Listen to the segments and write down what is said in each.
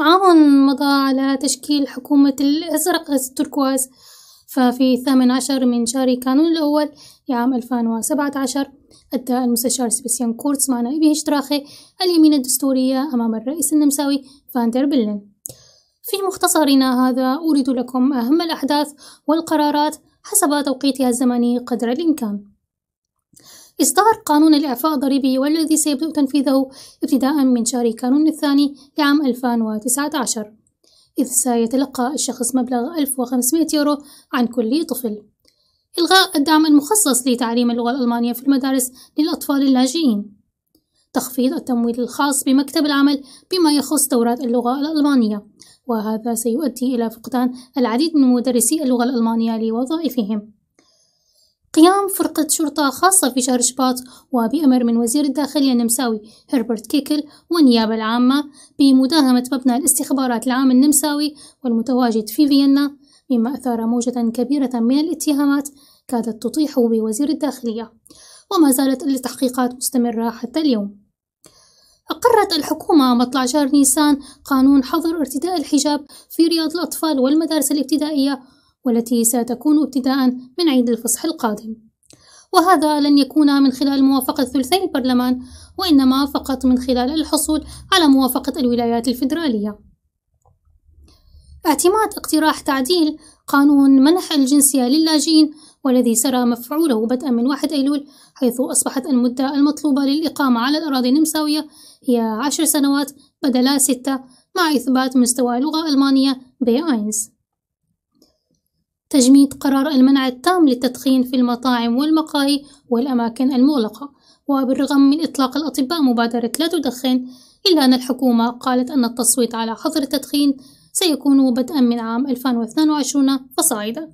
عام مضى على تشكيل حكومة الأزرق التركواز ففي الثامن عشر من شهر كانون الأول لعام 2017 أدى المستشار سبيسيان كورتس مع نائبه اشتراخي اليمين الدستورية أمام الرئيس النمساوي فاندر بيلن في مختصرنا هذا أورد لكم أهم الأحداث والقرارات حسب توقيتها الزمني قدر الإمكان إصدار قانون الإعفاء الضريبي والذي سيبدأ تنفيذه ابتداء من شهر كانون الثاني لعام 2019 إذ سيتلقى الشخص مبلغ 1500 يورو عن كل طفل إلغاء الدعم المخصص لتعليم اللغة الألمانية في المدارس للأطفال اللاجئين تخفيض التمويل الخاص بمكتب العمل بما يخص دورات اللغة الألمانية وهذا سيؤدي إلى فقدان العديد من مدرسي اللغة الألمانية لوظائفهم قيام فرقة شرطة خاصة في شهر شباط وبأمر من وزير الداخلية النمساوي هربرت كيكل والنيابة العامة بمداهمة مبنى الاستخبارات العام النمساوي والمتواجد في فيينا مما أثار موجة كبيرة من الاتهامات كادت تطيح بوزير الداخلية وما زالت التحقيقات مستمرة حتى اليوم أقرت الحكومة مطلع شهر نيسان قانون حظر ارتداء الحجاب في رياض الأطفال والمدارس الابتدائية والتي ستكون ابتداء من عيد الفصح القادم وهذا لن يكون من خلال موافقة ثلثي البرلمان وإنما فقط من خلال الحصول على موافقة الولايات الفيدرالية اعتماد اقتراح تعديل قانون منح الجنسية للاجئين والذي سرى مفعوله بدءا من 1 أيلول حيث أصبحت المدة المطلوبة للإقامة على الأراضي النمساوية هي 10 سنوات بدلا 6 مع إثبات مستوى لغة ألمانية بي أينز تجميد قرار المنع التام للتدخين في المطاعم والمقاهي والأماكن المغلقة وبالرغم من إطلاق الأطباء مبادرة لا تدخن إلا أن الحكومة قالت أن التصويت على حظر التدخين سيكون بدءا من عام 2022 فصاعدا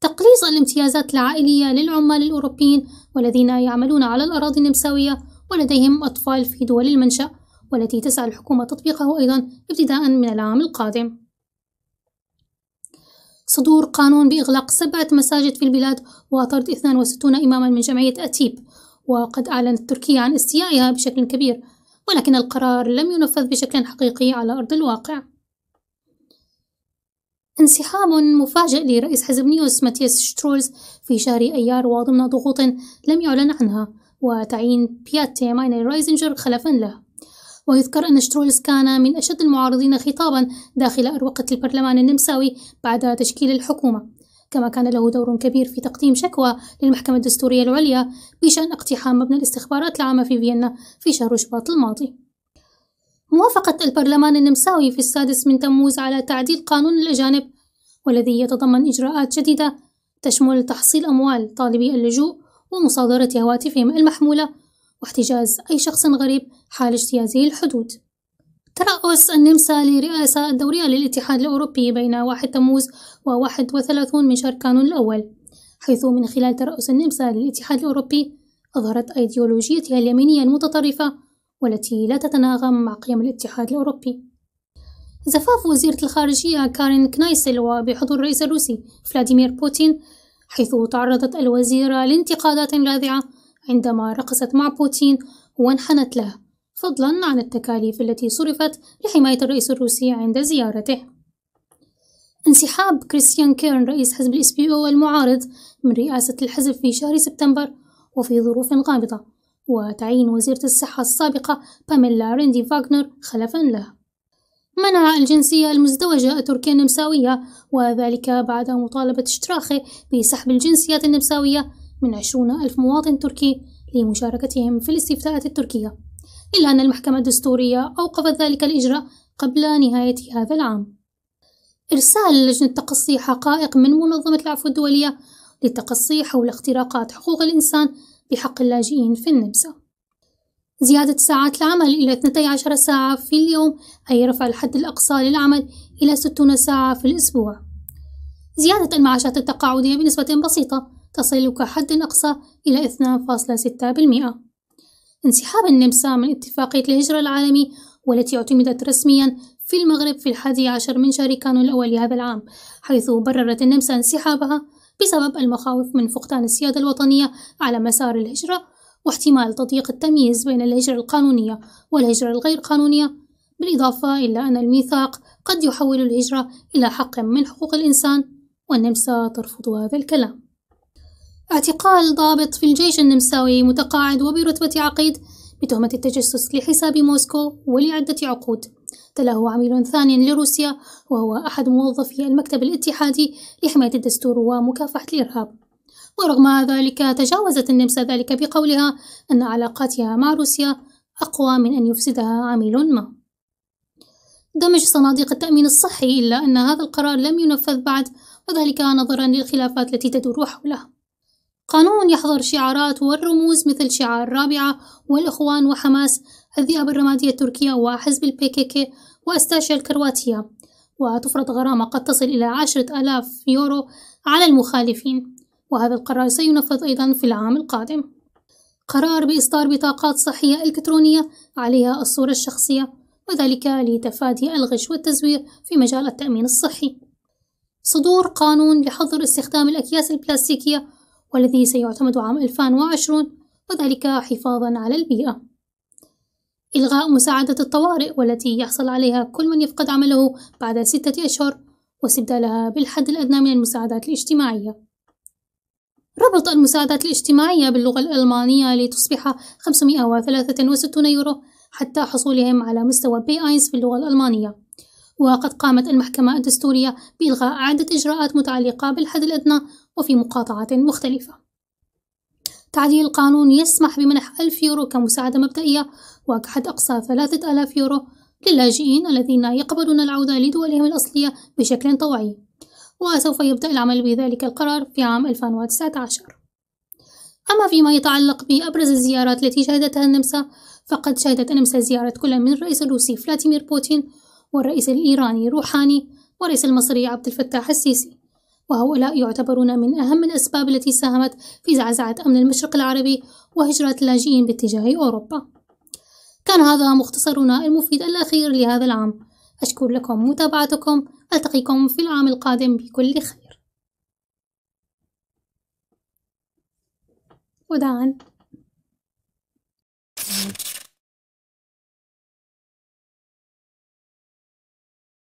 تقليص الامتيازات العائلية للعمال الأوروبيين والذين يعملون على الأراضي النمساوية ولديهم أطفال في دول المنشأ والتي تسعى الحكومة تطبيقه أيضا ابتداء من العام القادم صدور قانون بإغلاق سبعة مساجد في البلاد وطرد 62 إماما من جمعية أتيب وقد أعلنت تركيا عن استيائها بشكل كبير ولكن القرار لم ينفذ بشكل حقيقي على أرض الواقع انسحاب مفاجئ لرئيس حزب نيوس ماتياس شترولز في شهر أيار وضمن ضغوط لم يعلن عنها وتعيين بياتي ماينر رايزنجر خلفا له ويذكر أن شترولز كان من أشد المعارضين خطابا داخل أروقة البرلمان النمساوي بعد تشكيل الحكومة كما كان له دور كبير في تقديم شكوى للمحكمة الدستورية العليا بشأن اقتحام مبنى الاستخبارات العامة في فيينا في شهر شباط الماضي موافقة البرلمان النمساوي في السادس من تموز على تعديل قانون الأجانب والذي يتضمن إجراءات جديدة تشمل تحصيل أموال طالبي اللجوء ومصادرة هواتفهم المحمولة واحتجاز أي شخص غريب حال اجتيازه الحدود ترأس النمسا لرئاسة الدورية للاتحاد الأوروبي بين 1 تموز و 31 من شهر كانون الأول حيث من خلال ترأس النمسا للاتحاد الأوروبي أظهرت أيديولوجيتها اليمينية المتطرفة والتي لا تتناغم مع قيم الاتحاد الأوروبي زفاف وزيرة الخارجية كارين كنايسل وبحضور الرئيس الروسي فلاديمير بوتين حيث تعرضت الوزيرة لانتقادات لاذعة عندما رقصت مع بوتين وانحنت له فضلا عن التكاليف التي صرفت لحماية الرئيس الروسي عند زيارته انسحاب كريستيان كيرن رئيس حزب الاس بي او المعارض من رئاسة الحزب في شهر سبتمبر وفي ظروف غامضة وتعيين وزيرة الصحة السابقة باميلا ريندي فاغنر خلفا له منع الجنسية المزدوجة التركية النمساوية وذلك بعد مطالبة شتراخي بسحب الجنسيات النمساوية من عشرون ألف مواطن تركي لمشاركتهم في الاستفتاءات التركية إلا أن المحكمة الدستورية أوقفت ذلك الإجراء قبل نهاية هذا العام إرسال لجنة تقصي حقائق من منظمة العفو الدولية للتقصي حول اختراقات حقوق الإنسان بحق اللاجئين في النمسا زيادة ساعات العمل إلى 12 ساعة في اليوم أي رفع الحد الأقصى للعمل إلى 60 ساعة في الأسبوع زيادة المعاشات التقاعدية بنسبة بسيطة تصل كحد أقصى إلى 2.6% انسحاب النمسا من اتفاقية الهجرة العالمي والتي اعتمدت رسميا في المغرب في الحادي عشر من شهر كانون الأول لهذا العام حيث بررت النمسا انسحابها بسبب المخاوف من فقدان السيادة الوطنية على مسار الهجرة واحتمال تضييق التمييز بين الهجرة القانونية والهجرة الغير قانونية بالإضافة إلى أن الميثاق قد يحول الهجرة إلى حق من حقوق الإنسان والنمسا ترفض هذا الكلام اعتقال ضابط في الجيش النمساوي متقاعد وبرتبة عقيد بتهمة التجسس لحساب موسكو ولعدة عقود تلاه عميل ثان لروسيا وهو أحد موظفي المكتب الاتحادي لحماية الدستور ومكافحة الإرهاب ورغم ذلك تجاوزت النمسا ذلك بقولها أن علاقاتها مع روسيا أقوى من أن يفسدها عميل ما دمج صناديق التأمين الصحي إلا أن هذا القرار لم ينفذ بعد وذلك نظرا للخلافات التي تدور حوله قانون يحظر شعارات والرموز مثل شعار الرابعة والإخوان وحماس الذئاب الرمادية التركية وحزب البيكيكي وأستاشيا الكرواتية وتفرض غرامة قد تصل إلى عشرة آلاف يورو على المخالفين وهذا القرار سينفذ أيضا في العام القادم قرار بإصدار بطاقات صحية إلكترونية عليها الصورة الشخصية وذلك لتفادي الغش والتزوير في مجال التأمين الصحي صدور قانون لحظر استخدام الأكياس البلاستيكية والذي سيعتمد عام 2020 وذلك حفاظا على البيئة إلغاء مساعدة الطوارئ والتي يحصل عليها كل من يفقد عمله بعد ستة أشهر واستبدالها بالحد الأدنى من المساعدات الاجتماعية ربط المساعدات الاجتماعية باللغة الألمانية لتصبح 563 يورو حتى حصولهم على مستوى بي آيز في اللغة الألمانية وقد قامت المحكمة الدستورية بإلغاء عدة إجراءات متعلقة بالحد الأدنى وفي مقاطعات مختلفة تعديل القانون يسمح بمنح ألف يورو كمساعدة مبدئية وكحد أقصى ثلاثة آلاف يورو للاجئين الذين يقبلون العودة لدولهم الأصلية بشكل طوعي وسوف يبدأ العمل بذلك القرار في عام 2019 أما فيما يتعلق بأبرز الزيارات التي شهدتها النمسا فقد شهدت النمسا زيارة كل من الرئيس الروسي فلاديمير بوتين والرئيس الإيراني روحاني والرئيس المصري عبد الفتاح السيسي وهؤلاء يعتبرون من أهم الأسباب التي ساهمت في زعزعة أمن المشرق العربي وهجرة اللاجئين باتجاه أوروبا كان هذا مختصرنا المفيد الأخير لهذا العام أشكر لكم متابعتكم ألتقيكم في العام القادم بكل خير وداعاً